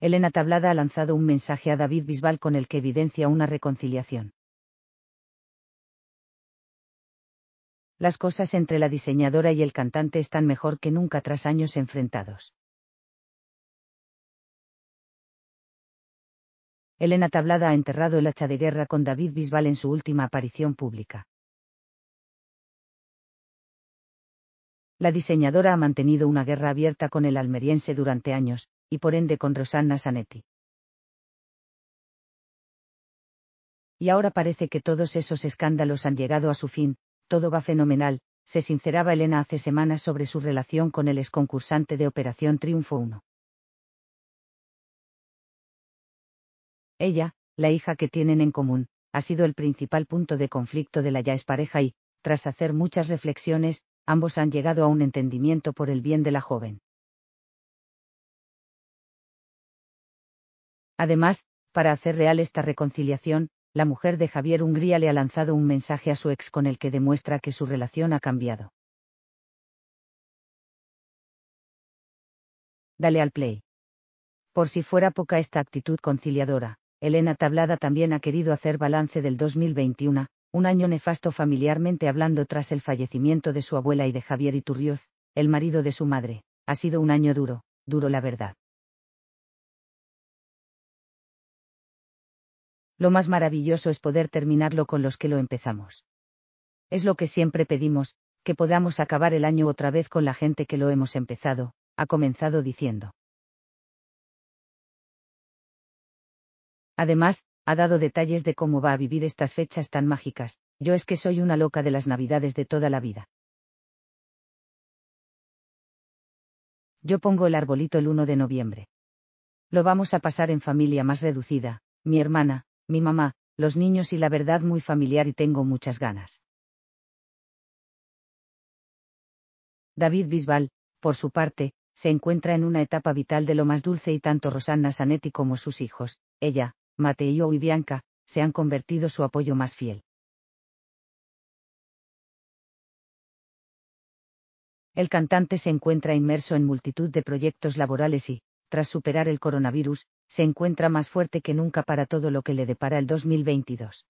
Elena Tablada ha lanzado un mensaje a David Bisbal con el que evidencia una reconciliación. Las cosas entre la diseñadora y el cantante están mejor que nunca tras años enfrentados. Elena Tablada ha enterrado el hacha de guerra con David Bisbal en su última aparición pública. La diseñadora ha mantenido una guerra abierta con el almeriense durante años, y por ende con Rosanna Sanetti. Y ahora parece que todos esos escándalos han llegado a su fin, todo va fenomenal, se sinceraba Elena hace semanas sobre su relación con el exconcursante de Operación Triunfo 1. Ella, la hija que tienen en común, ha sido el principal punto de conflicto de la ya expareja y, tras hacer muchas reflexiones, ambos han llegado a un entendimiento por el bien de la joven. Además, para hacer real esta reconciliación, la mujer de Javier Hungría le ha lanzado un mensaje a su ex con el que demuestra que su relación ha cambiado. Dale al play. Por si fuera poca esta actitud conciliadora, Elena Tablada también ha querido hacer balance del 2021, un año nefasto familiarmente hablando tras el fallecimiento de su abuela y de Javier Iturrioz, el marido de su madre. Ha sido un año duro, duro la verdad. Lo más maravilloso es poder terminarlo con los que lo empezamos. Es lo que siempre pedimos, que podamos acabar el año otra vez con la gente que lo hemos empezado, ha comenzado diciendo. Además, ha dado detalles de cómo va a vivir estas fechas tan mágicas, yo es que soy una loca de las navidades de toda la vida. Yo pongo el arbolito el 1 de noviembre. Lo vamos a pasar en familia más reducida, mi hermana, mi mamá, los niños y la verdad muy familiar y tengo muchas ganas. David Bisbal, por su parte, se encuentra en una etapa vital de lo más dulce y tanto Rosanna Sanetti como sus hijos, ella, Mateo y Bianca, se han convertido su apoyo más fiel. El cantante se encuentra inmerso en multitud de proyectos laborales y, tras superar el coronavirus, se encuentra más fuerte que nunca para todo lo que le depara el 2022.